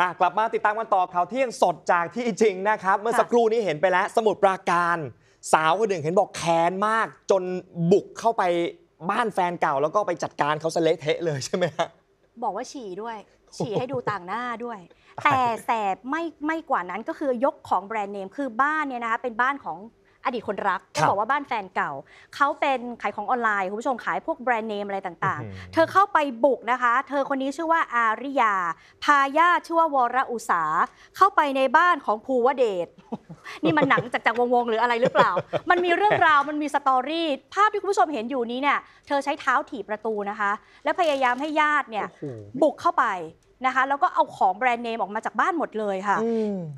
อ่ะกลับมาติดตามกันต่อข่าวเที่ยงสดจากที่จริงนะครับเมื่อสักครู่นี้เห็นไปแล้วสมุดปราการ สาวคนหนึ่งเห็นบอกแค้นมาก จนบุกเข้าไปบ้านแฟนเก่าแล้วก็ไปจัดการเขาสเละเทะเลยใช่ไหมฮะบอกว่าฉี่ด้วย ฉี่ให้ดูต่างหน้าด้วย แต่แสบไม่ไม่กว่านั้นก็คือยกของแบรนด์เนมคือบ้านเนี่ยนะคะเป็นบ้านของอดีตคนรักต้อบอกว่าบ้านแฟนเก่า เขาเป็นขายของออนไลน์คุณผู้ชมขายพวกแบรนด์เนมอะไรต่างๆ เธอเข้าไปบุกนะคะ เธอคนนี้ชื่อว่าอาริยา พา่าชื่อว่าวรอุสาเข้าไปในบ้านของภูวเดชนี่มันหนังจากจากวงๆหรืออะไรหรือเปล่า มันมีเรื่องราว มันมีสตอรี่ภาพที่คุณผู้ชมเห็นอยู่นี้เนี่ย เธอใช้เท้าถีบประตูนะคะ และพยายามให้ญาติเนี่ย บุกเข้าไปนะคะ แล้วก็เอาของแบรนด์เนมออกมาจากบ้านหมดเลยค่ะ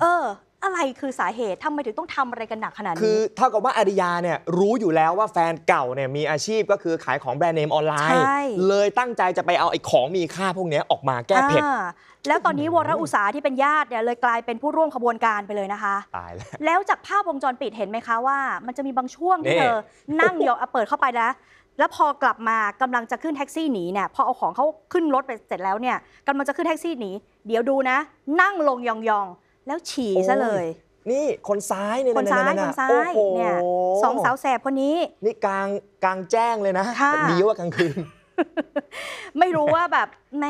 เอออะไรคือสาเหตุทำไมถึงต้องทำอะไรกันหนักขนาดนี้ คือเท่ากับว่าอาริยาเนี่ยรู้อยู่แล้วว่าแฟนเก่าเนี่ยมีอาชีพก็คือขายของแบรนด์เนมออนไลน์ เลยตั้งใจจะไปเอาไอ้ของมีค่าพวกนี้ออกมาแก้เผ็ดแล้วตอนนี้วรอุสาที่เป็นญาติเนี่ยเลยกลายเป็นผู้ร่วมขบวนการไปเลยนะคะ ตายแล้ว แล้วจากภาพวงจรปิดเห็นไหมคะว่ามันจะมีบางช่วงที่เธอ นั่งยองเอาเปิดเข้าไปนะ แล้วพอกลับมากำลังจะขึ้นแท็กซี่หนีเนี่ยพอเอาของเขาขึ้นรถไปเสร็จแล้วเนี่ยกำลังจะขึ้นแท็กซี่หนีเดี๋ยวดูนะ นั่งลง ยองแล้วฉี่ซะเลย นี่คนซ้ายเนี่ยคนซ้ายคนซ้ายเนี่ยสองสาวแสบคนนี้ นี่กลางกลางแจ้งเลยนะดีว่ากลางคืน ไม่รู้ว่าแบบแหม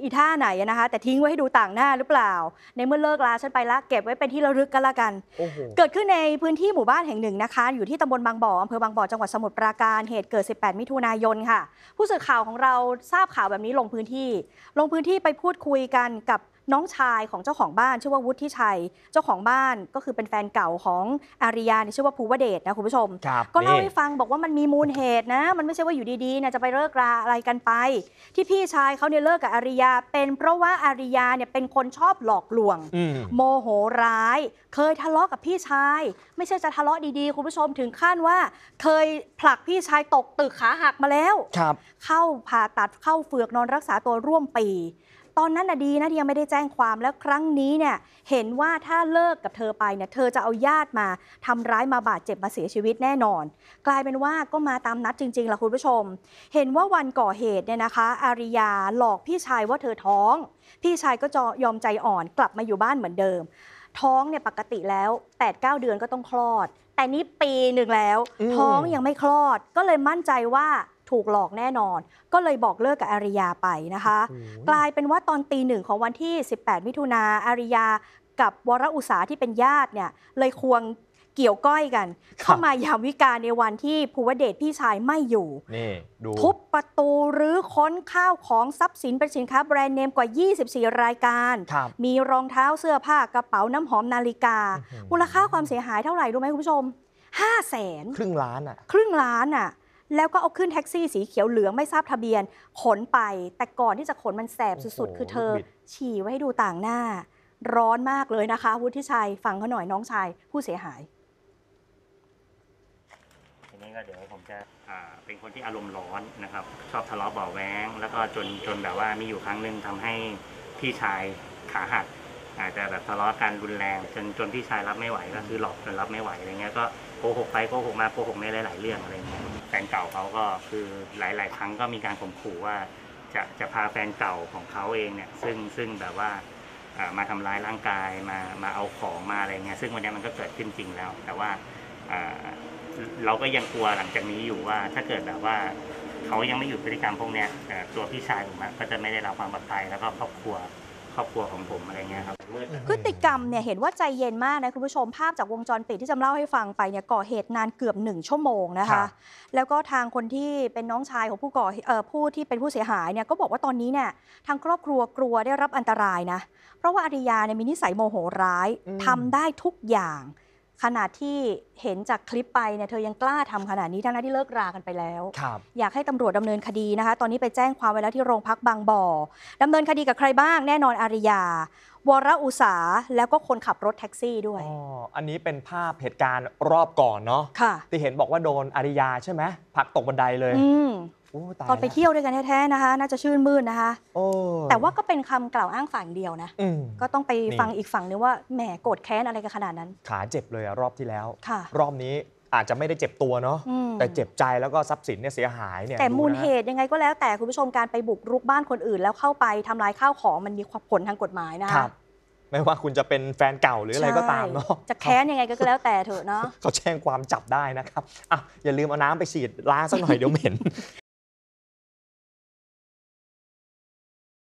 อีท่าไหนนะคะ แต่ทิ้งไว้ให้ดูต่างหน้าหรือเปล่า ในเมื่อเลิกลาฉันไปละเก็บไว้เป็นที่ระลึกกันละกัน เกิดขึ้นในพื้นที่หมู่บ้านแห่งหนึ่งนะคะ อยู่ที่ตำบลบางบ่ออำเภอบางบ่อจังหวัดสมุทรปราการ เหตุเกิด 18 มิถุนายนค่ะ ผู้สื่อข่าวของเราทราบข่าวแบบนี้ลงพื้นที่ ลงพื้นที่ไปพูดคุยกันกับน้องชายของเจ้าของบ้าน ชื่อว่าวุฒิชัย เจ้าของบ้านก็คือเป็นแฟนเก่าของอาริยาชื่อว่าภูวเดชนะคุณผู้ชม ก็เล่าให้ฟังบอกว่ามันมีมูลเหตุนะมันไม่ใช่ว่าอยู่ดีๆเนะจะไปเลิกราอะไรกันไป ที่พี่ชายเขาเนี่ยเลิกกับอาริยาเป็น เพราะว่าอาริยาเนี่ยเป็นคนชอบหลอกลวงโมโหร้าย เคยทะเลาะกับพี่ชาย ไม่ใช่จะทะเลาะดีๆคุณผู้ชมถึงขั้นว่า เคยผลักพี่ชายตกตึกขาหักมาแล้วครับ เข้าผ่าตัดเข้าเฝือกนอนรักษาตัวร่วมปีตอนนั้นนะดีนะที่ยังไม่ได้แจ้งความแล้วครั้งนี้เนี่ยเห็นว่าถ้าเลิกกับเธอไปเนี่ยเธอจะเอาญาติมาทำร้ายมาบาดเจ็บมาเสียชีวิตแน่นอน กลายเป็นว่าก็มาตามนัดจริง ๆล่ะคุณผู้ชม เห็นว่าวันก่อเหตุเนี่ยนะคะอาริยาหลอกพี่ชายว่าเธอท้อง พี่ชายก็จะยอมใจอ่อนกลับมาอยู่บ้านเหมือนเดิม ท้องเนี่ยปกติแล้ว 8-9 เดือนก็ต้องคลอด แต่นี่ปีหนึ่งแล้ว ท้องยังไม่คลอด ก็เลยมั่นใจว่าถูกหลอกแน่นอนก็เลยบอกเลิกกับอาริยาไปนะคะ กลายเป็นว่าตอนตีหนึ่งของวันที่ 18 มิถุนาอาริยากับวรอุษาที่เป็นญาติเนี่ย เลยควงเกี่ยวก้อยกัน เข้ามายามวิกาในวันที่ภูวเดชพี่ชายไม่อยู่ นี่ ดู ทุบประตูหรือค้นข้าวของทรัพย์สินเป็นสินค้าแบรนด์เนมกว่า 24 รายการ มีรองเท้าเสื้อผ้ากระเป๋าน้ำหอมนาฬิกา มูลค่าความเสียหายเท่าไหร่รู้ไหมคุณผู้ชม5 0 0แสนครึ่งล้านอ่ะครึ่งล้านอ่ะแล้วก็เอาขึ้นแท็กซี่สีเขียวเหลืองไม่ทราบทะเบียนขนไป แต่ก่อนที่จะขนมันแสบสุดๆคือเธอฉี่ไว้ให้ดูต่างหน้า ร้อนมากเลยนะคะวุฒิชัยฟังเขาหน่อยน้องชายผู้เสียหาย ทีนี้ก็เดี๋ยวผมจะเป็นคนที่อารมณ์ร้อนนะครับ ชอบทะเลาะเบาแวงแล้วก็จนจนแบบว่ามีอยู่ครั้งหนึ่งทำให้พี่ชายขาหักอาจจะแบบทะเลาะกันรุนแรงจนจนพี่ชายรับไม่ไหว ก็คือหลอกจนรับไม่ไหวอะไรเงี้ยก็โกหกไปโกหกมาโกหกในหลายๆเรื่องอะไรเงี้ยแฟนเก่าเขาก็คือหลาย ๆ ครั้งก็มีการข่มขู่ว่าจะจะพาแฟนเก่าของเขาเองเนี่ยซึ่งซึ่งแบบว่ามาทำร้ายร่างกายมามาเอาของมาอะไรเงี้ยซึ่งวันนี้มันก็เกิดขึ้นจริงแล้ว แต่ว่าเราก็ยังกลัวหลังจากนี้อยู่ว่า ถ้าเกิดแบบว่าเขายังไม่หยุดพฤติกรรมพวกเนี้ยตัวพี่ชายผมก็จะไม่ได้รับความปลอดภัยแล้วก็ครอบครัวรอบครัวของผมอะไรเงี้ยครับพฤติกรรมเนี่ยเห็นว่าใจเย็นมากนะ คุณผู้ชมภาพจากวงจรปิดที่จำเล่าให้ฟังไปเนี่ยก่อเหตุนานเกือบหนึ่งชั่วโมงนะคะแล้วก็ทางคนที่เป็นน้องชายของผู้ก่อเอ่อผู้ที่เป็นผู้เสียหายเนี่ยก็บอกว่าตอนนี้เนี่ยทางครอบครัวกลัวได้รับอันตรายนะ เพราะว่าอาริยาเนี่ยมีนิสัยโมโหร้ายทำได้ทุกอย่างขนาดที่เห็นจากคลิปไปเนี่ยเธอยังกล้าทำขนาดนี้ทั้งที่เลิกรากันไปแล้วอยากให้ตำรวจดำเนินคดีนะคะ ตอนนี้ไปแจ้งความไว้แล้วที่โรงพักบางบ่อดำเนินคดีกับใครบ้าง แน่นอนอาริยา วรอุสาแล้วก็คนขับรถแท็กซี่ด้วยอ๋ออันนี้เป็นภาพเหตุการณ์รอบก่อนเนาะค่ะที่เห็นบอกว่าโดนอาริยาใช่ไหมผักตกบันไดเลยอตอนไปเที่ยวด้วยกันแท้ๆนะคะน่าจะชื่นมื่นนะคะอแต่ว่าก็เป็นคำกล่าวอ้างฝั่งเดียวนะก็ต้องไปฟังอีกฝั่งนึงว่าแหมโกรธแค้นอะไรกันขนาดนั้น ขาเจ็บเลยอะรอบที่แล้ว รอบนี้อาจจะไม่ได้เจ็บตัวเนาะแต่เจ็บใจแล้วก็ทรัพย์สินเนี่ยเสียหายเนี่ยแต่มูลเหตุยังไงก็แล้วแต่คุณผู้ชมการไปบุกรุกบ้านคนอื่น แล้วเข้าไปทำลายข้าวของมันมีความผลทางกฎหมายนะครับไม่ว่าคุณจะเป็นแฟนเก่าหรืออะไรก็ตามเนาะจะแค้นยังไงก็แล้วแต่เถอะเนาะเขาแจ้งความจับได้นะครับอ่ะอย่าลืมเอาน้ำไปฉีดล้างสักหน่อยเดี๋ยวเหม็น